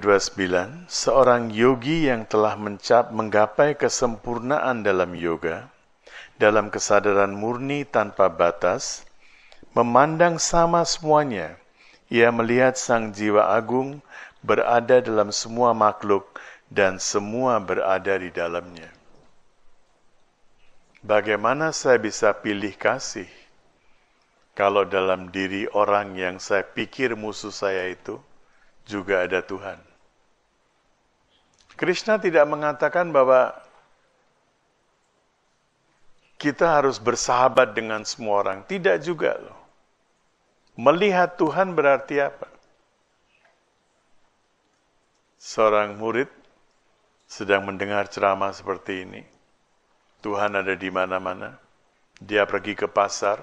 29 seorang yogi yang telah mencap menggapai kesempurnaan dalam yoga, dalam kesadaran murni tanpa batas, memandang sama semuanya. Ia melihat sang jiwa agung berada dalam semua makhluk dan semua berada di dalamnya. Bagaimana saya bisa pilih kasih kalau dalam diri orang yang saya pikir musuh saya itu juga ada Tuhan? Krishna tidak mengatakan bahwa kita harus bersahabat dengan semua orang. Tidak juga loh. Melihat Tuhan berarti apa? Seorang murid sedang mendengar ceramah seperti ini. Tuhan ada di mana-mana. Dia pergi ke pasar.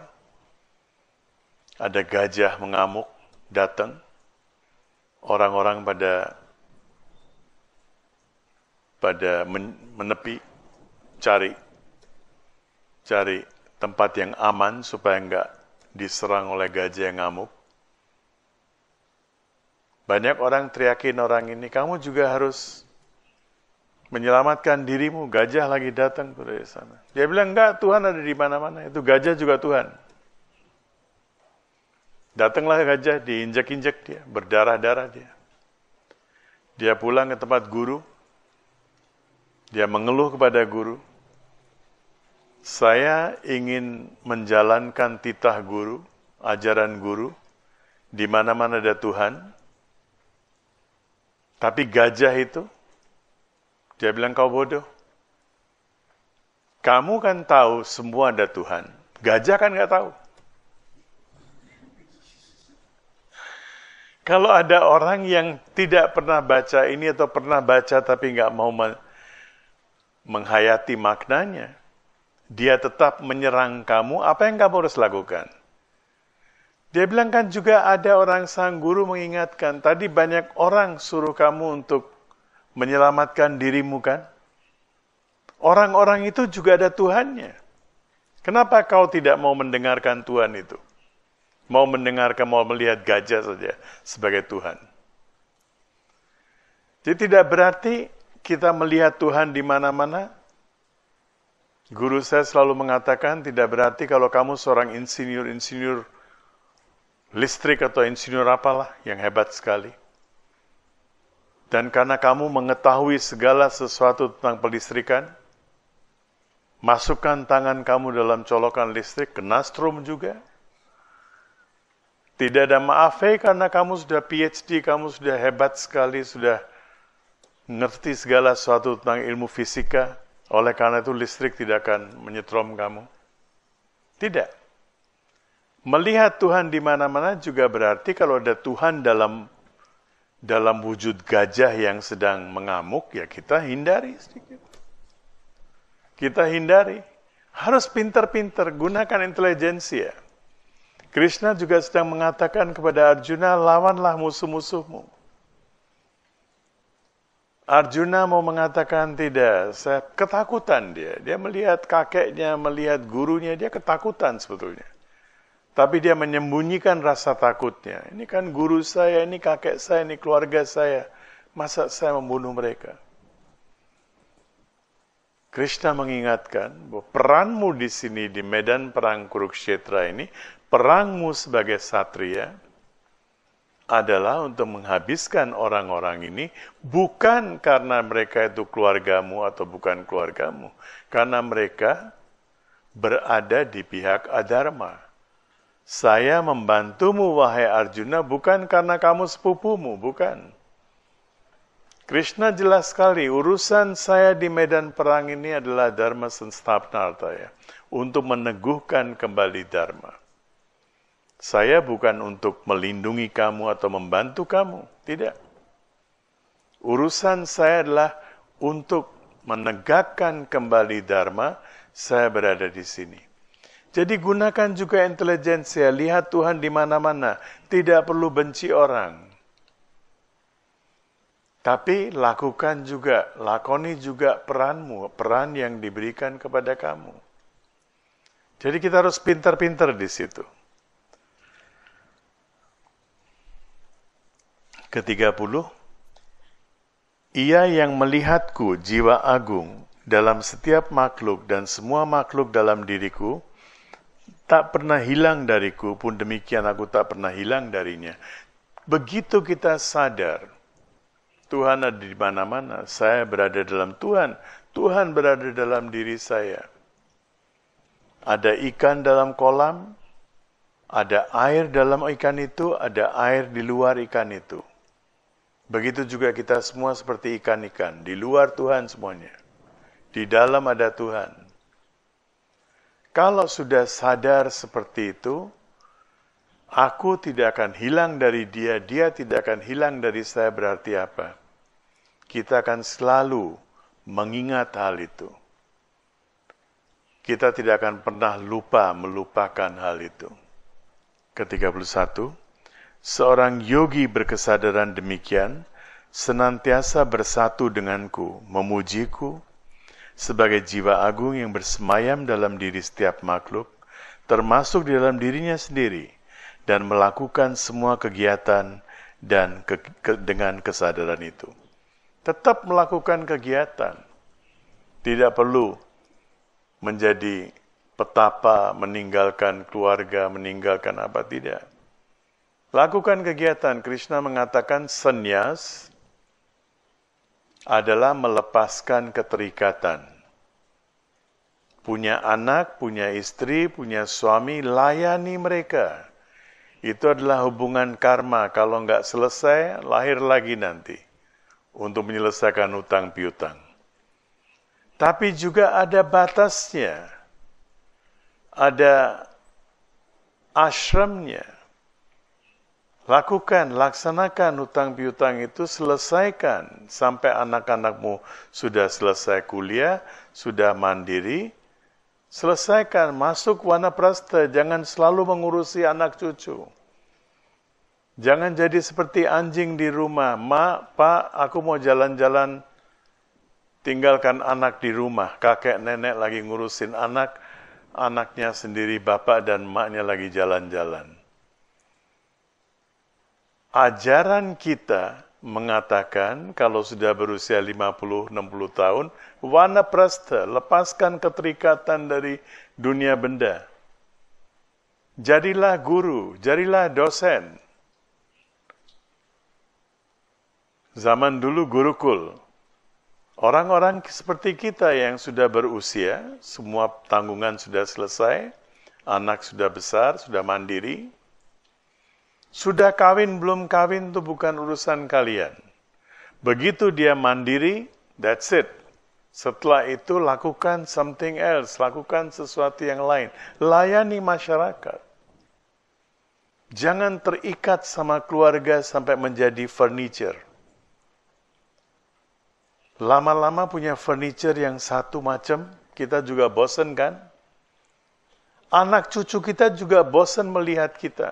Ada gajah mengamuk, datang. Orang-orang pada pada menepi cari cari tempat yang aman supaya nggak diserang oleh gajah yang ngamuk. Banyak orang teriakin orang ini, kamu juga harus menyelamatkan dirimu, gajah lagi datang dari sana. Dia bilang, enggak, Tuhan ada di mana-mana, itu gajah juga Tuhan. Datanglah gajah, diinjak-injak dia, berdarah-darah dia. Dia pulang ke tempat guru, dia mengeluh kepada guru, saya ingin menjalankan titah guru, ajaran guru, di mana-mana ada Tuhan. Tapi gajah itu, dia bilang kau bodoh. Kamu kan tahu semua ada Tuhan. Gajah kan nggak tahu. Kalau ada orang yang tidak pernah baca ini atau pernah baca tapi nggak mau menghayati maknanya, dia tetap menyerang kamu, apa yang kamu harus lakukan? Dia bilang kan juga ada orang sang guru mengingatkan, tadi banyak orang suruh kamu untuk menyelamatkan dirimu kan? Orang-orang itu juga ada Tuhannya. Kenapa kau tidak mau mendengarkan Tuhan itu? Mau mendengarkan, mau melihat gajah saja sebagai Tuhan. Jadi tidak berarti kita melihat Tuhan di mana-mana? Guru saya selalu mengatakan tidak berarti kalau kamu seorang insinyur-insinyur listrik atau insinyur apalah yang hebat sekali. Dan karena kamu mengetahui segala sesuatu tentang pelistrikan, masukkan tangan kamu dalam colokan listrik, kena strom juga. Tidak ada maaf, eh, karena kamu sudah PhD, kamu sudah hebat sekali, sudah ngerti segala sesuatu tentang ilmu fisika, oleh karena itu listrik tidak akan menyetrum kamu. Tidak. Melihat Tuhan di mana-mana juga berarti kalau ada Tuhan dalam dalam wujud gajah yang sedang mengamuk, ya kita hindari sedikit. Kita hindari. Harus pintar-pintar, gunakan ya Krishna juga sedang mengatakan kepada Arjuna, lawanlah musuh-musuhmu. Arjuna mau mengatakan tidak, saya ketakutan dia. Dia melihat kakeknya, melihat gurunya, dia ketakutan sebetulnya. Tapi dia menyembunyikan rasa takutnya. Ini kan guru saya, ini kakek saya, ini keluarga saya. Masa saya membunuh mereka? Krishna mengingatkan bahwa peranmu di sini di medan perang Kurukshetra ini, perangmu sebagai satria, adalah untuk menghabiskan orang-orang ini bukan karena mereka itu keluargamu atau bukan keluargamu, karena mereka berada di pihak adharma. Saya membantumu wahai Arjuna bukan karena kamu sepupumu, bukan. Krishna jelas sekali urusan saya di medan perang ini adalah dharma sanstapnarta ya, untuk meneguhkan kembali dharma. Saya bukan untuk melindungi kamu atau membantu kamu, tidak. Urusan saya adalah untuk menegakkan kembali Dharma, saya berada di sini. Jadi gunakan juga intelijensia, ya. lihat Tuhan di mana-mana, tidak perlu benci orang. Tapi lakukan juga, lakoni juga peranmu, peran yang diberikan kepada kamu. Jadi kita harus pintar-pintar di situ. ke-30 Ia yang melihatku jiwa agung dalam setiap makhluk dan semua makhluk dalam diriku tak pernah hilang dariku pun demikian aku tak pernah hilang darinya. Begitu kita sadar Tuhan ada di mana-mana, saya berada dalam Tuhan, Tuhan berada dalam diri saya. Ada ikan dalam kolam, ada air dalam ikan itu, ada air di luar ikan itu. Begitu juga kita semua seperti ikan-ikan, di luar Tuhan semuanya. Di dalam ada Tuhan. Kalau sudah sadar seperti itu, aku tidak akan hilang dari dia, dia tidak akan hilang dari saya berarti apa? Kita akan selalu mengingat hal itu. Kita tidak akan pernah lupa melupakan hal itu. ketiga puluh satu Seorang yogi berkesadaran demikian senantiasa bersatu denganku, memujiku sebagai jiwa agung yang bersemayam dalam diri setiap makhluk, termasuk di dalam dirinya sendiri, dan melakukan semua kegiatan dan ke, ke, dengan kesadaran itu. Tetap melakukan kegiatan. Tidak perlu menjadi petapa, meninggalkan keluarga, meninggalkan apa tidak Lakukan kegiatan. Krishna mengatakan senyas adalah melepaskan keterikatan. Punya anak, punya istri, punya suami, layani mereka. Itu adalah hubungan karma. Kalau nggak selesai, lahir lagi nanti untuk menyelesaikan utang piutang. Tapi juga ada batasnya. Ada ashramnya Lakukan, laksanakan hutang piutang itu, selesaikan sampai anak-anakmu sudah selesai kuliah, sudah mandiri, selesaikan masuk wana prasta, jangan selalu mengurusi anak cucu. Jangan jadi seperti anjing di rumah, "Ma, Pak, aku mau jalan-jalan." Tinggalkan anak di rumah, kakek nenek lagi ngurusin anak, anaknya sendiri bapak dan maknya lagi jalan-jalan ajaran kita mengatakan kalau sudah berusia 50-60 tahun, wana prasta, lepaskan keterikatan dari dunia benda. Jadilah guru, jadilah dosen. Zaman dulu guru kul. Orang-orang seperti kita yang sudah berusia, semua tanggungan sudah selesai, anak sudah besar, sudah mandiri, sudah kawin belum kawin itu bukan urusan kalian. Begitu dia mandiri, that's it. Setelah itu lakukan something else, lakukan sesuatu yang lain. Layani masyarakat. Jangan terikat sama keluarga sampai menjadi furniture. Lama-lama punya furniture yang satu macam, kita juga bosen kan? Anak cucu kita juga bosen melihat kita.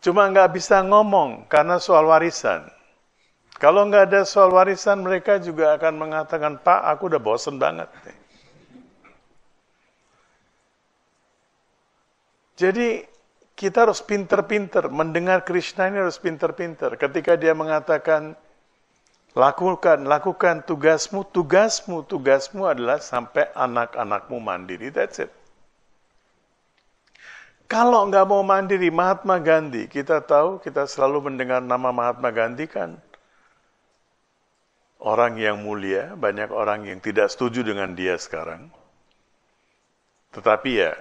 Cuma nggak bisa ngomong karena soal warisan. Kalau nggak ada soal warisan, mereka juga akan mengatakan, Pak, aku udah bosen banget. Jadi kita harus pinter-pinter, mendengar Krishna ini harus pinter-pinter. Ketika dia mengatakan, lakukan, lakukan tugasmu, tugasmu, tugasmu adalah sampai anak-anakmu mandiri, that's it. Kalau nggak mau mandiri, Mahatma Gandhi, kita tahu, kita selalu mendengar nama Mahatma Gandhi kan. Orang yang mulia, banyak orang yang tidak setuju dengan dia sekarang. Tetapi ya,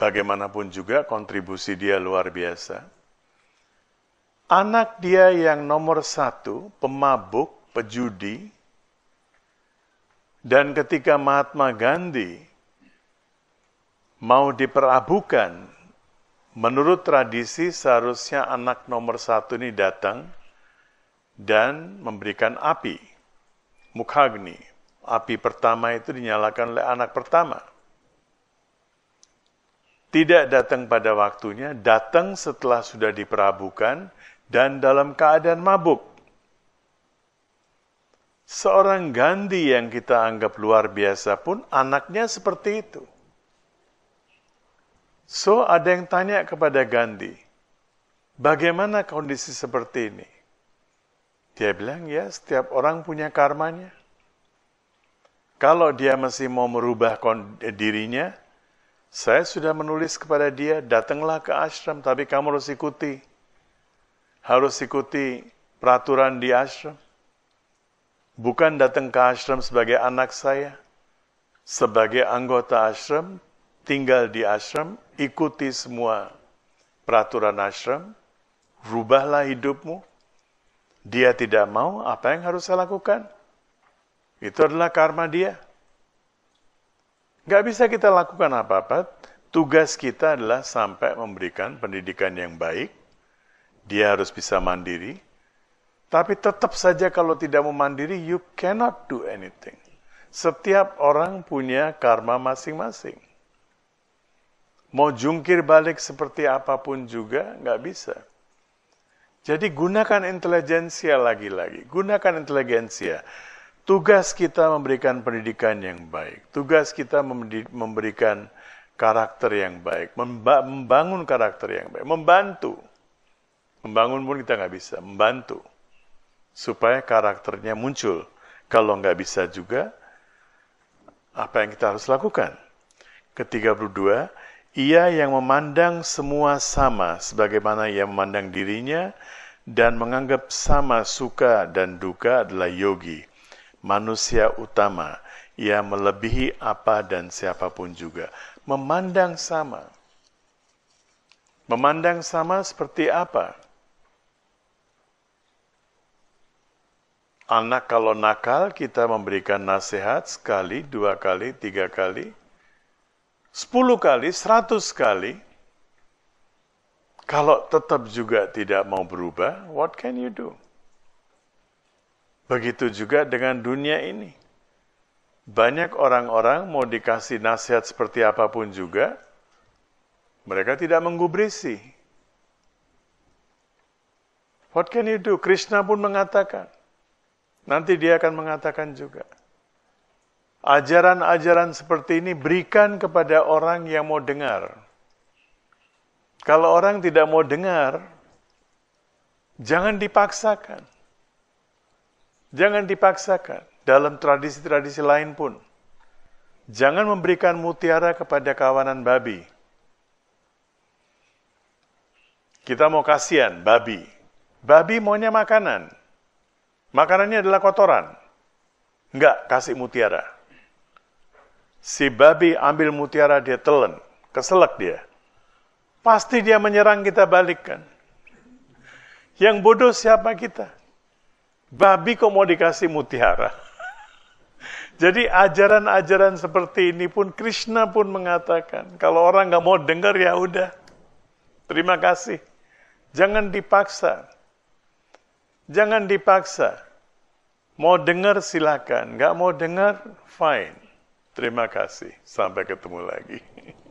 bagaimanapun juga kontribusi dia luar biasa. Anak dia yang nomor satu, pemabuk, pejudi, dan ketika Mahatma Gandhi mau diperabukan Menurut tradisi seharusnya anak nomor satu ini datang dan memberikan api, mukhagni. Api pertama itu dinyalakan oleh anak pertama. Tidak datang pada waktunya, datang setelah sudah diperabukan dan dalam keadaan mabuk. Seorang Gandhi yang kita anggap luar biasa pun anaknya seperti itu. So ada yang tanya kepada Gandhi, bagaimana kondisi seperti ini? Dia bilang, ya setiap orang punya karmanya. Kalau dia masih mau merubah dirinya, saya sudah menulis kepada dia, datanglah ke ashram, tapi kamu harus ikuti. Harus ikuti peraturan di ashram. Bukan datang ke ashram sebagai anak saya, sebagai anggota ashram, tinggal di ashram, ikuti semua peraturan ashram, rubahlah hidupmu. Dia tidak mau, apa yang harus saya lakukan? Itu adalah karma dia. Gak bisa kita lakukan apa-apa. Tugas kita adalah sampai memberikan pendidikan yang baik. Dia harus bisa mandiri. Tapi tetap saja kalau tidak mau mandiri, you cannot do anything. Setiap orang punya karma masing-masing. Mau jungkir balik seperti apapun juga, nggak bisa. Jadi gunakan intelijensia lagi-lagi. Gunakan intelijensia. Tugas kita memberikan pendidikan yang baik. Tugas kita memberikan karakter yang baik. Membangun karakter yang baik. Membantu. Membangun pun kita nggak bisa. Membantu. Supaya karakternya muncul. Kalau nggak bisa juga, apa yang kita harus lakukan? ketiga puluh dua ia yang memandang semua sama sebagaimana ia memandang dirinya dan menganggap sama suka dan duka adalah yogi, manusia utama. Ia melebihi apa dan siapapun juga. Memandang sama. Memandang sama seperti apa? Anak kalau nakal kita memberikan nasihat sekali, dua kali, tiga kali. 10 kali, 100 kali, kalau tetap juga tidak mau berubah, what can you do? Begitu juga dengan dunia ini. Banyak orang-orang mau dikasih nasihat seperti apapun juga, mereka tidak menggubrisi. What can you do? Krishna pun mengatakan. Nanti dia akan mengatakan juga. Ajaran-ajaran seperti ini berikan kepada orang yang mau dengar. Kalau orang tidak mau dengar, jangan dipaksakan. Jangan dipaksakan dalam tradisi-tradisi lain pun. Jangan memberikan mutiara kepada kawanan babi. Kita mau kasihan babi. Babi maunya makanan. Makanannya adalah kotoran. Enggak, kasih mutiara. Si babi ambil mutiara dia telan, keselak dia. Pasti dia menyerang kita balikkan. Yang bodoh siapa kita? Babi kok mau dikasih mutiara? Jadi ajaran-ajaran seperti ini pun Krishna pun mengatakan, kalau orang nggak mau dengar ya udah, terima kasih. Jangan dipaksa. Jangan dipaksa. Mau dengar silakan, nggak mau dengar fine. Terima kasih. Sampai ketemu lagi.